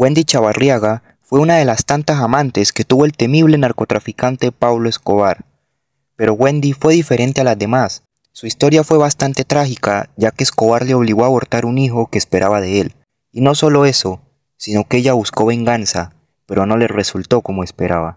Wendy Chavarriaga fue una de las tantas amantes que tuvo el temible narcotraficante Pablo Escobar. Pero Wendy fue diferente a las demás. Su historia fue bastante trágica, ya que Escobar le obligó a abortar un hijo que esperaba de él. Y no solo eso, sino que ella buscó venganza, pero no le resultó como esperaba.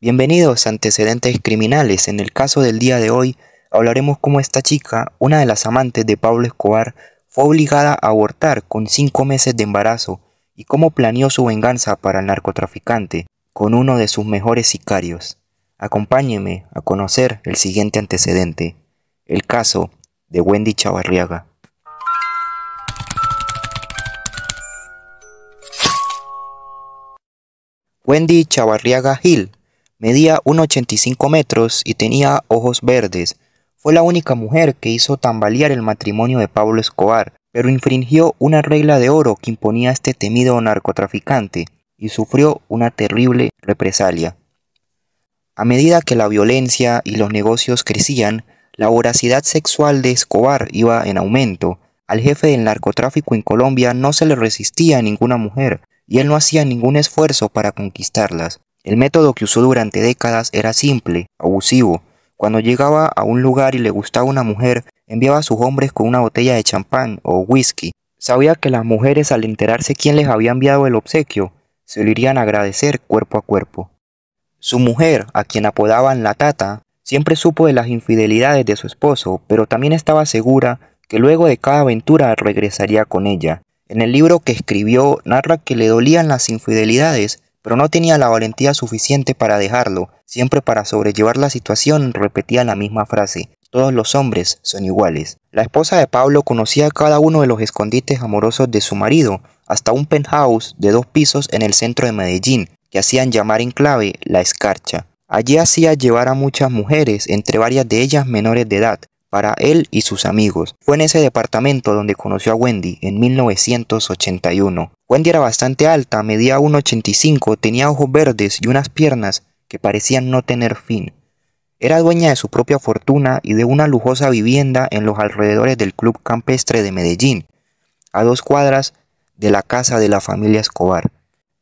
Bienvenidos a Antecedentes Criminales. En el caso del día de hoy, hablaremos cómo esta chica, una de las amantes de Pablo Escobar, fue obligada a abortar con cinco meses de embarazo cómo planeó su venganza para el narcotraficante con uno de sus mejores sicarios. Acompáñeme a conocer el siguiente antecedente, el caso de Wendy Chavarriaga. Wendy Chavarriaga Hill, medía 1,85 metros y tenía ojos verdes. Fue la única mujer que hizo tambalear el matrimonio de Pablo Escobar, pero infringió una regla de oro que imponía este temido narcotraficante y sufrió una terrible represalia. A medida que la violencia y los negocios crecían, la voracidad sexual de Escobar iba en aumento. Al jefe del narcotráfico en Colombia no se le resistía a ninguna mujer y él no hacía ningún esfuerzo para conquistarlas. El método que usó durante décadas era simple, abusivo, cuando llegaba a un lugar y le gustaba una mujer, enviaba a sus hombres con una botella de champán o whisky. Sabía que las mujeres al enterarse quién les había enviado el obsequio, se lo irían a agradecer cuerpo a cuerpo. Su mujer, a quien apodaban la tata, siempre supo de las infidelidades de su esposo, pero también estaba segura que luego de cada aventura regresaría con ella. En el libro que escribió narra que le dolían las infidelidades pero no tenía la valentía suficiente para dejarlo. Siempre para sobrellevar la situación repetía la misma frase, todos los hombres son iguales. La esposa de Pablo conocía cada uno de los escondites amorosos de su marido, hasta un penthouse de dos pisos en el centro de Medellín, que hacían llamar en clave la escarcha. Allí hacía llevar a muchas mujeres, entre varias de ellas menores de edad, para él y sus amigos. Fue en ese departamento donde conoció a Wendy en 1981. Wendy era bastante alta, medía 1,85, tenía ojos verdes y unas piernas que parecían no tener fin. Era dueña de su propia fortuna y de una lujosa vivienda en los alrededores del Club Campestre de Medellín, a dos cuadras de la casa de la familia Escobar.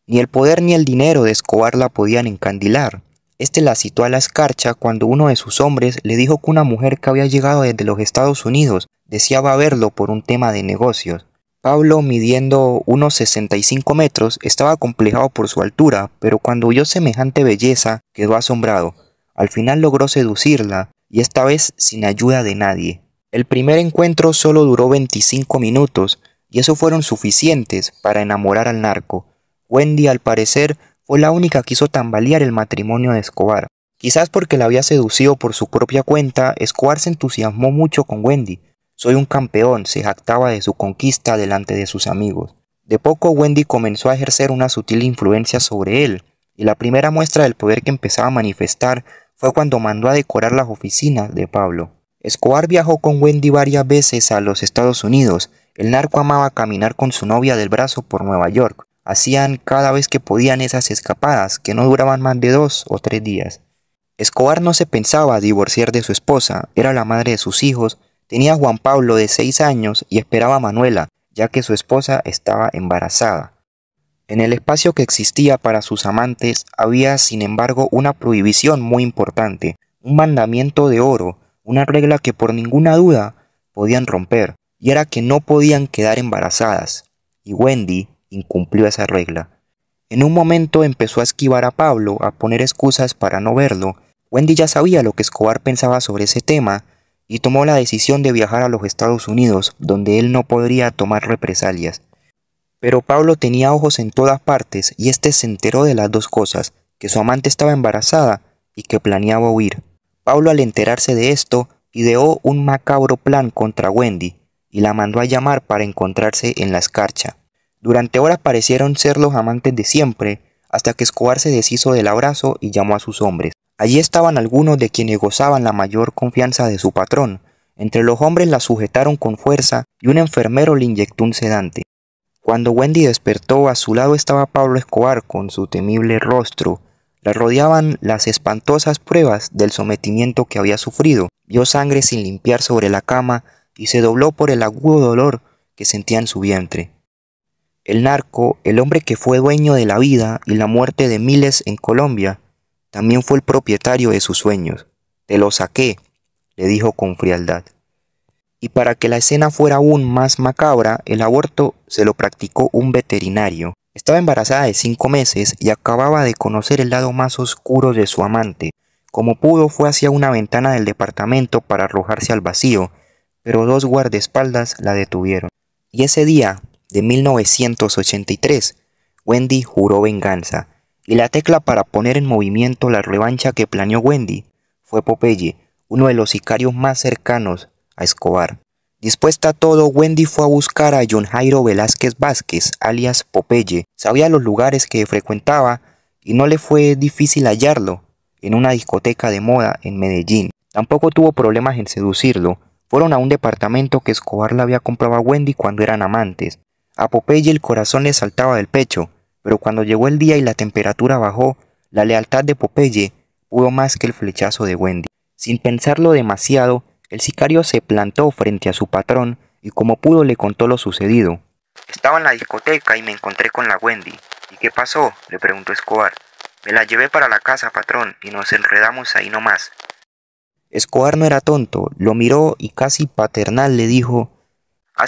Ni el poder ni el dinero de Escobar la podían encandilar. Este la citó a la escarcha cuando uno de sus hombres le dijo que una mujer que había llegado desde los Estados Unidos deseaba verlo por un tema de negocios. Pablo, midiendo unos 65 metros, estaba complejado por su altura, pero cuando vio semejante belleza quedó asombrado. Al final logró seducirla, y esta vez sin ayuda de nadie. El primer encuentro solo duró 25 minutos, y eso fueron suficientes para enamorar al narco. Wendy, al parecer, fue la única que hizo tambalear el matrimonio de Escobar. Quizás porque la había seducido por su propia cuenta, Escobar se entusiasmó mucho con Wendy, soy un campeón, se jactaba de su conquista delante de sus amigos. De poco Wendy comenzó a ejercer una sutil influencia sobre él, y la primera muestra del poder que empezaba a manifestar fue cuando mandó a decorar las oficinas de Pablo. Escobar viajó con Wendy varias veces a los Estados Unidos. El narco amaba caminar con su novia del brazo por Nueva York. Hacían cada vez que podían esas escapadas, que no duraban más de dos o tres días. Escobar no se pensaba divorciar de su esposa, era la madre de sus hijos Tenía Juan Pablo de seis años y esperaba a Manuela, ya que su esposa estaba embarazada. En el espacio que existía para sus amantes había, sin embargo, una prohibición muy importante, un mandamiento de oro, una regla que por ninguna duda podían romper, y era que no podían quedar embarazadas, y Wendy incumplió esa regla. En un momento empezó a esquivar a Pablo, a poner excusas para no verlo. Wendy ya sabía lo que Escobar pensaba sobre ese tema y tomó la decisión de viajar a los Estados Unidos, donde él no podría tomar represalias. Pero Pablo tenía ojos en todas partes y éste se enteró de las dos cosas, que su amante estaba embarazada y que planeaba huir. Pablo al enterarse de esto, ideó un macabro plan contra Wendy y la mandó a llamar para encontrarse en la escarcha. Durante horas parecieron ser los amantes de siempre, hasta que Escobar se deshizo del abrazo y llamó a sus hombres. Allí estaban algunos de quienes gozaban la mayor confianza de su patrón. Entre los hombres la sujetaron con fuerza y un enfermero le inyectó un sedante. Cuando Wendy despertó, a su lado estaba Pablo Escobar con su temible rostro. La rodeaban las espantosas pruebas del sometimiento que había sufrido. Vio sangre sin limpiar sobre la cama y se dobló por el agudo dolor que sentía en su vientre. El narco, el hombre que fue dueño de la vida y la muerte de miles en Colombia, también fue el propietario de sus sueños. Te lo saqué, le dijo con frialdad. Y para que la escena fuera aún más macabra, el aborto se lo practicó un veterinario. Estaba embarazada de cinco meses y acababa de conocer el lado más oscuro de su amante. Como pudo fue hacia una ventana del departamento para arrojarse al vacío, pero dos guardaespaldas la detuvieron. Y ese día, de 1983, Wendy juró venganza. Y la tecla para poner en movimiento la revancha que planeó Wendy fue Popeye, uno de los sicarios más cercanos a Escobar. Dispuesta a todo, Wendy fue a buscar a John Jairo Velázquez Vázquez, alias Popeye. Sabía los lugares que frecuentaba y no le fue difícil hallarlo en una discoteca de moda en Medellín. Tampoco tuvo problemas en seducirlo. Fueron a un departamento que Escobar le había comprado a Wendy cuando eran amantes. A Popeye el corazón le saltaba del pecho pero cuando llegó el día y la temperatura bajó, la lealtad de Popeye pudo más que el flechazo de Wendy. Sin pensarlo demasiado, el sicario se plantó frente a su patrón y como pudo le contó lo sucedido. Estaba en la discoteca y me encontré con la Wendy. ¿Y qué pasó? le preguntó Escobar. Me la llevé para la casa, patrón, y nos enredamos ahí nomás. Escobar no era tonto, lo miró y casi paternal le dijo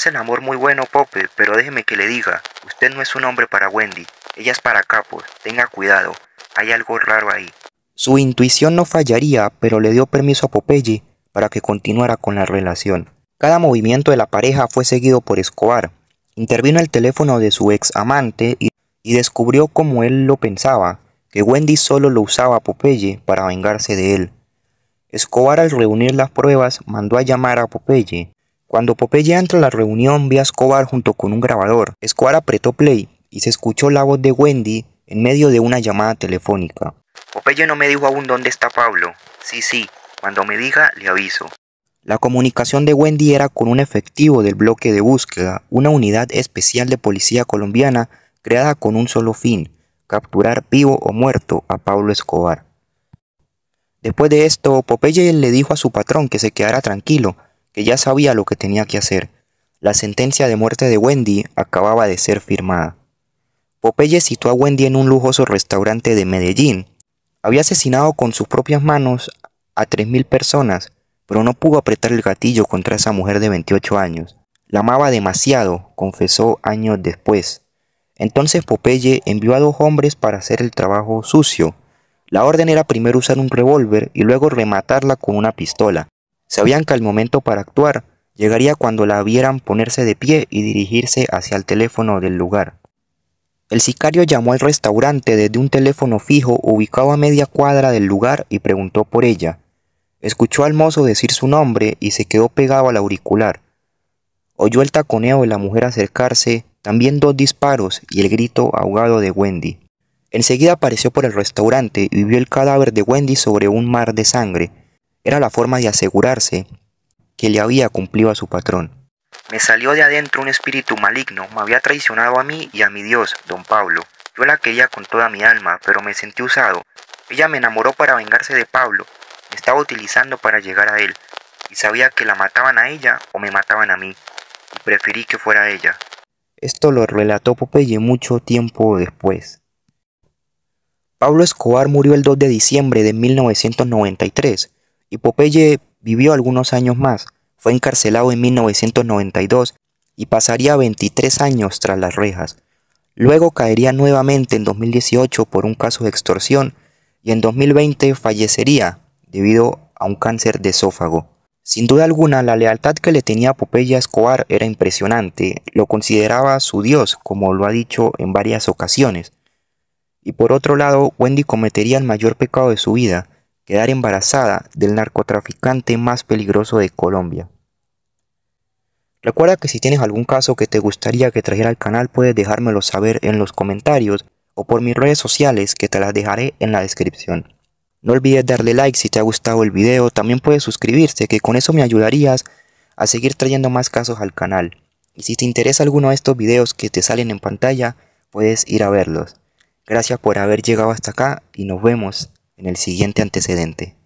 el amor muy bueno, Pope, pero déjeme que le diga, usted no es un hombre para Wendy, ella es para Capo, tenga cuidado, hay algo raro ahí. Su intuición no fallaría, pero le dio permiso a Popeye para que continuara con la relación. Cada movimiento de la pareja fue seguido por Escobar. Intervino el teléfono de su ex amante y, y descubrió como él lo pensaba, que Wendy solo lo usaba a Popeye para vengarse de él. Escobar al reunir las pruebas mandó a llamar a Popeye, cuando Popeye entra a la reunión ve a Escobar junto con un grabador. Escobar apretó play y se escuchó la voz de Wendy en medio de una llamada telefónica. Popeye no me dijo aún dónde está Pablo. Sí, sí, cuando me diga le aviso. La comunicación de Wendy era con un efectivo del bloque de búsqueda, una unidad especial de policía colombiana creada con un solo fin, capturar vivo o muerto a Pablo Escobar. Después de esto, Popeye le dijo a su patrón que se quedara tranquilo, que ya sabía lo que tenía que hacer. La sentencia de muerte de Wendy acababa de ser firmada. Popeye situó a Wendy en un lujoso restaurante de Medellín. Había asesinado con sus propias manos a 3.000 personas, pero no pudo apretar el gatillo contra esa mujer de 28 años. La amaba demasiado, confesó años después. Entonces Popeye envió a dos hombres para hacer el trabajo sucio. La orden era primero usar un revólver y luego rematarla con una pistola. Sabían que el momento para actuar llegaría cuando la vieran ponerse de pie y dirigirse hacia el teléfono del lugar. El sicario llamó al restaurante desde un teléfono fijo ubicado a media cuadra del lugar y preguntó por ella. Escuchó al mozo decir su nombre y se quedó pegado al auricular. Oyó el taconeo de la mujer acercarse, también dos disparos y el grito ahogado de Wendy. Enseguida apareció por el restaurante y vio el cadáver de Wendy sobre un mar de sangre. Era la forma de asegurarse que le había cumplido a su patrón. Me salió de adentro un espíritu maligno, me había traicionado a mí y a mi Dios, don Pablo. Yo la quería con toda mi alma, pero me sentí usado. Ella me enamoró para vengarse de Pablo, me estaba utilizando para llegar a él, y sabía que la mataban a ella o me mataban a mí, y preferí que fuera ella. Esto lo relató Popeye mucho tiempo después. Pablo Escobar murió el 2 de diciembre de 1993 y Popeye vivió algunos años más. Fue encarcelado en 1992 y pasaría 23 años tras las rejas. Luego caería nuevamente en 2018 por un caso de extorsión y en 2020 fallecería debido a un cáncer de esófago. Sin duda alguna, la lealtad que le tenía Popeye a Escobar era impresionante, lo consideraba su dios, como lo ha dicho en varias ocasiones. Y por otro lado, Wendy cometería el mayor pecado de su vida, quedar embarazada del narcotraficante más peligroso de Colombia. Recuerda que si tienes algún caso que te gustaría que trajera al canal puedes dejármelo saber en los comentarios o por mis redes sociales que te las dejaré en la descripción. No olvides darle like si te ha gustado el video, también puedes suscribirte que con eso me ayudarías a seguir trayendo más casos al canal. Y si te interesa alguno de estos videos que te salen en pantalla, puedes ir a verlos. Gracias por haber llegado hasta acá y nos vemos en el siguiente antecedente.